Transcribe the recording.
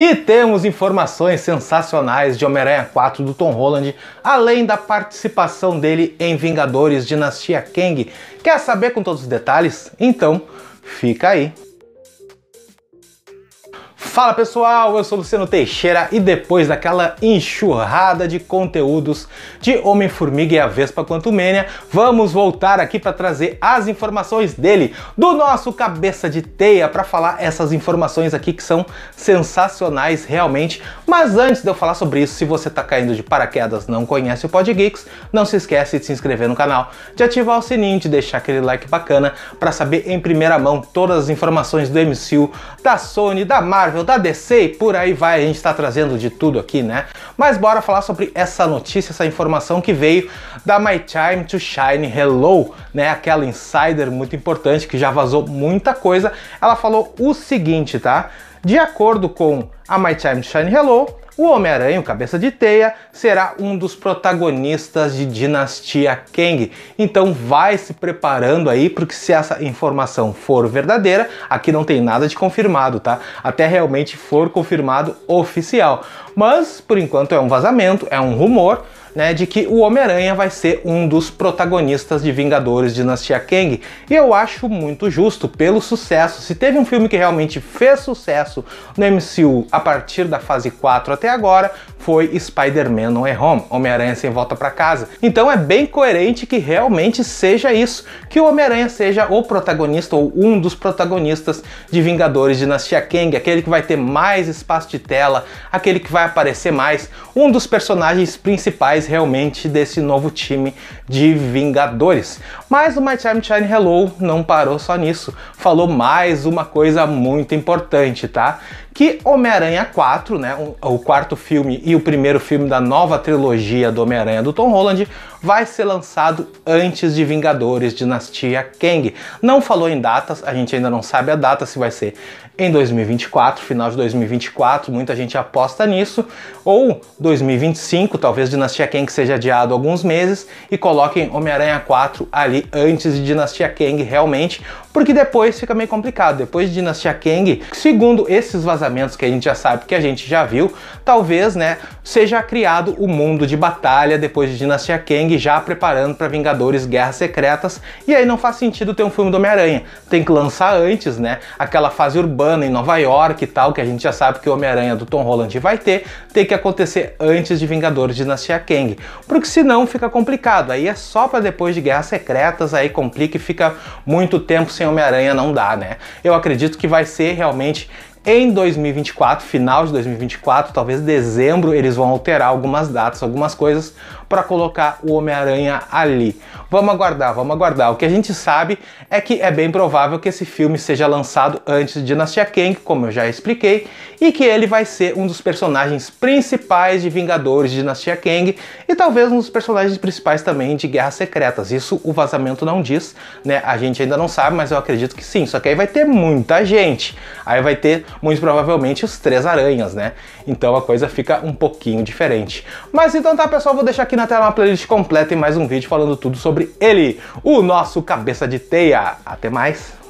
E temos informações sensacionais de Homem-Aranha 4 do Tom Holland, além da participação dele em Vingadores Dinastia Kang. Quer saber com todos os detalhes? Então, fica aí. Fala pessoal, eu sou Luciano Teixeira e depois daquela enxurrada de conteúdos de Homem-Formiga e a Vespa Quantumania, vamos voltar aqui para trazer as informações dele, do nosso cabeça de teia, para falar essas informações aqui que são sensacionais realmente. Mas antes de eu falar sobre isso, se você está caindo de paraquedas não conhece o Pod Geeks, não se esquece de se inscrever no canal, de ativar o sininho, de deixar aquele like bacana para saber em primeira mão todas as informações do MCU, da Sony, da Marvel, da DC e por aí vai, a gente está trazendo de tudo aqui, né? Mas bora falar sobre essa notícia, essa informação que veio da My Time to Shine Hello, né? Aquela insider muito importante que já vazou muita coisa. Ela falou o seguinte, tá? De acordo com a My Time to Shine Hello, o Homem-Aranha, o Cabeça de Teia, será um dos protagonistas de Dinastia Kang. Então vai se preparando aí, porque se essa informação for verdadeira, aqui não tem nada de confirmado, tá? Até realmente for confirmado oficial. Mas por enquanto é um vazamento, é um rumor. Né, de que o Homem-Aranha vai ser um dos protagonistas de Vingadores Dinastia Kang. E eu acho muito justo pelo sucesso. Se teve um filme que realmente fez sucesso no MCU a partir da fase 4 até até agora foi Spider-Man No Way é Home, Homem-Aranha sem volta para casa. Então é bem coerente que realmente seja isso, que o Homem-Aranha seja o protagonista ou um dos protagonistas de Vingadores Dinastia Kang, aquele que vai ter mais espaço de tela, aquele que vai aparecer mais, um dos personagens principais realmente desse novo time de Vingadores. Mas o My Time Shine Hello não parou só nisso, falou mais uma coisa muito importante, tá? que Homem-Aranha 4, né, o quarto filme e o primeiro filme da nova trilogia do Homem-Aranha do Tom Holland, vai ser lançado antes de Vingadores Dinastia Kang. Não falou em datas, a gente ainda não sabe a data, se vai ser em 2024, final de 2024, muita gente aposta nisso, ou 2025, talvez Dinastia Kang seja adiado alguns meses e coloquem Homem-Aranha 4 ali antes de Dinastia Kang realmente, porque depois fica meio complicado. Depois de Dinastia Kang, segundo esses vazamentos que a gente já sabe, que a gente já viu, talvez, né, seja criado o mundo de batalha depois de Dinastia Kang, já preparando para Vingadores Guerras Secretas, e aí não faz sentido ter um filme do Homem-Aranha. Tem que lançar antes, né? Aquela fase urbana em Nova York e tal, que a gente já sabe que o Homem-Aranha do Tom Holland vai ter, tem que acontecer antes de Vingadores Dinastia Kang, porque senão fica complicado. Aí é só para depois de Guerras Secretas, aí complica e fica muito tempo sem Homem-Aranha não dá, né? Eu acredito que vai ser realmente em 2024, final de 2024, talvez dezembro, eles vão alterar algumas datas, algumas coisas, para colocar o Homem-Aranha ali. Vamos aguardar, vamos aguardar. O que a gente sabe é que é bem provável que esse filme seja lançado antes de Dinastia Kang, como eu já expliquei, e que ele vai ser um dos personagens principais de Vingadores de Dinastia Kang e talvez um dos personagens principais também de Guerras Secretas. Isso o vazamento não diz, né? A gente ainda não sabe, mas eu acredito que sim. Só que aí vai ter muita gente. Aí vai ter, muito provavelmente, os três aranhas, né? Então a coisa fica um pouquinho diferente. Mas então tá, pessoal, vou deixar aqui na tela uma playlist completa e mais um vídeo falando tudo sobre ele, o nosso cabeça de teia. Até mais!